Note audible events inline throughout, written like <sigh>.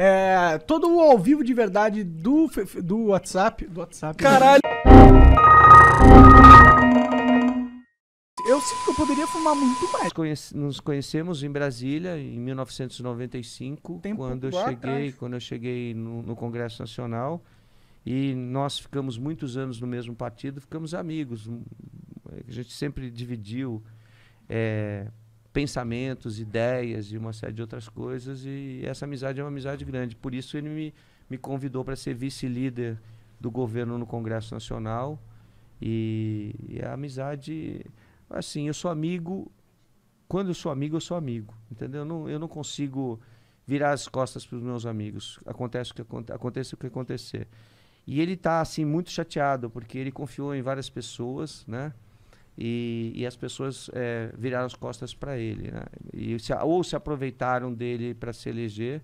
É, todo o ao vivo de verdade do, do WhatsApp. Do WhatsApp. Né? Caralho! Eu sinto que eu poderia fumar muito mais. nos conhecemos em Brasília em 1995, Tempo quando eu cheguei, quando eu cheguei no, no Congresso Nacional e nós ficamos muitos anos no mesmo partido, ficamos amigos. A gente sempre dividiu é, pensamentos, ideias e uma série de outras coisas. E essa amizade é uma amizade grande. Por isso ele me, me convidou para ser vice-líder do governo no Congresso Nacional. E, e, a amizade, assim, eu sou amigo. Quando eu sou amigo, eu sou amigo. Entendeu? Eu não, eu não consigo virar as costas para os meus amigos. Acontece o que acontece o que acontecer. E ele está assim muito chateado porque ele confiou em várias pessoas, né? e, e as pessoas é, viraram as costas para ele. Né? E se, ou se aproveitaram dele para se eleger,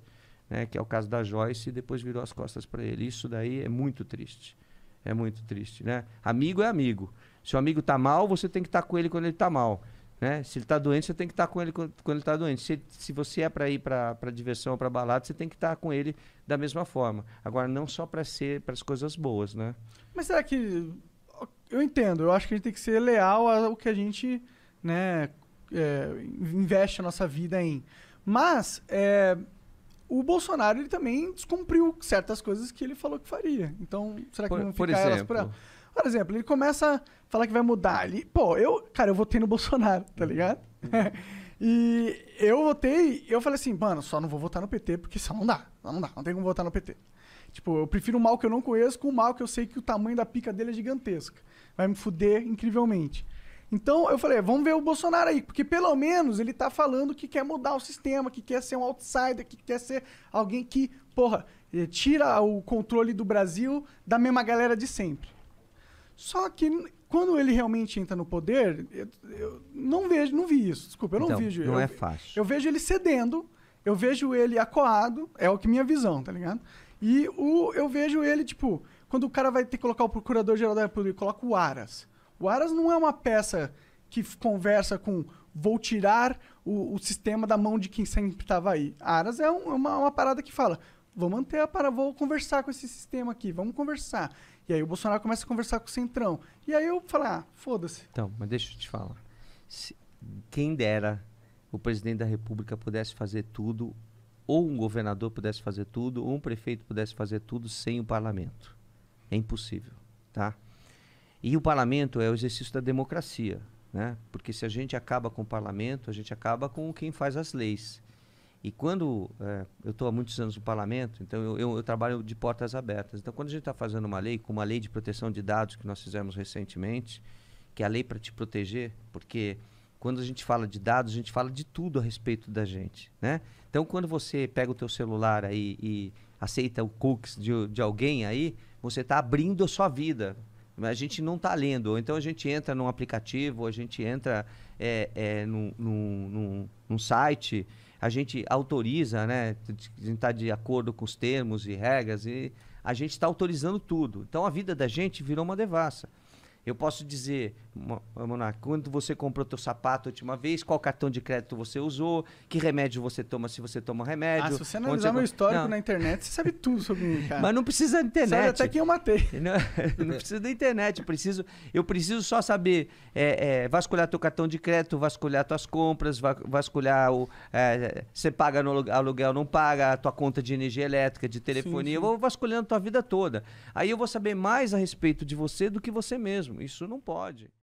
né, que é o caso da Joyce, e depois virou as costas para ele. Isso daí é muito triste. É muito triste. Né? Amigo é amigo. Se o amigo está mal, você tem que estar tá com ele quando ele está mal. Né? Se ele está doente, você tem que estar tá com ele quando ele está doente. Se, se você é para ir para diversão, para balada, você tem que estar tá com ele da mesma forma. Agora, não só para ser para as coisas boas, né? Mas será que eu entendo. Eu acho que a gente tem que ser leal ao que a gente né, é, investe a nossa vida em. Mas é, o Bolsonaro ele também descumpriu certas coisas que ele falou que faria. Então, será que por, não ficar por exemplo. elas por elas? Por exemplo, ele começa a falar que vai mudar. ali. pô, eu, cara, eu votei no Bolsonaro, tá uhum. ligado? <laughs> e eu votei, eu falei assim, mano, só não vou votar no PT porque só não dá. Não dá, não tem como votar no PT. Tipo, eu prefiro um mal que eu não conheço com um mal que eu sei que o tamanho da pica dele é gigantesca. Vai me fuder incrivelmente. Então eu falei, vamos ver o Bolsonaro aí, porque pelo menos ele tá falando que quer mudar o sistema, que quer ser um outsider, que quer ser alguém que, porra, eh, tira o controle do Brasil da mesma galera de sempre. Só que quando ele realmente entra no poder, eu, eu não vejo, não vi isso. Desculpa, eu não então, vejo. Não eu, é fácil. Eu vejo ele cedendo, eu vejo ele acoado, é o que minha visão, tá ligado? E o, eu vejo ele, tipo, quando o cara vai ter que colocar o Procurador-Geral da República, coloca o Aras. O Aras não é uma peça que conversa com vou tirar o, o sistema da mão de quem sempre estava aí. Aras é um, é uma, uma, parada que fala, vou manter a parada, vou conversar com esse sistema aqui, vamos conversar. E aí o Bolsonaro começa a conversar com o Centrão. E aí eu falo, ah, foda-se. Então, mas deixa eu te falar. Se, quem dera o presidente da República pudesse fazer tudo ou um governador pudesse fazer tudo, ou um prefeito pudesse fazer tudo sem o parlamento. É impossível, tá? E o parlamento é o exercício da democracia, né? Porque se a gente acaba com o parlamento, a gente acaba com quem faz as leis. E quando é, eu estou há muitos anos no parlamento, então eu, eu, eu, trabalho de portas abertas. Então, quando a gente está fazendo uma lei, como a lei de proteção de dados que nós fizemos recentemente, que é a lei para te proteger, porque quando a gente fala de dados, a gente fala de tudo a respeito da gente, né? Então, quando você pega o teu celular aí e aceita o cookies de, de alguém aí, você está abrindo a sua vida. Mas a gente não está lendo. Ou então a gente entra num aplicativo, ou a gente entra é, é, num, num, num, num site, a gente autoriza, né? A gente está de acordo com os termos e regras, e a gente está autorizando tudo. Então a vida da gente virou uma devassa. Eu posso dizer, Monarca, quando você comprou teu sapato a última vez, qual cartão de crédito você usou, que remédio você toma, se você toma remédio. Ah, se você analisar você... meu histórico não. na internet, você sabe tudo sobre mim, cara. Mas não precisa da internet. Sabe até quem eu matei. <laughs> Não, não precisa da internet, eu preciso, eu preciso só saber é, é, vasculhar teu cartão de crédito, vasculhar tuas compras, vasculhar o... É, você paga no aluguel, não paga, a tua conta de energia elétrica, de telefonia, sim, sim. eu vou vasculhando tua vida toda. Aí eu vou saber mais a respeito de você do que você mesmo mesmo. Isso não pode.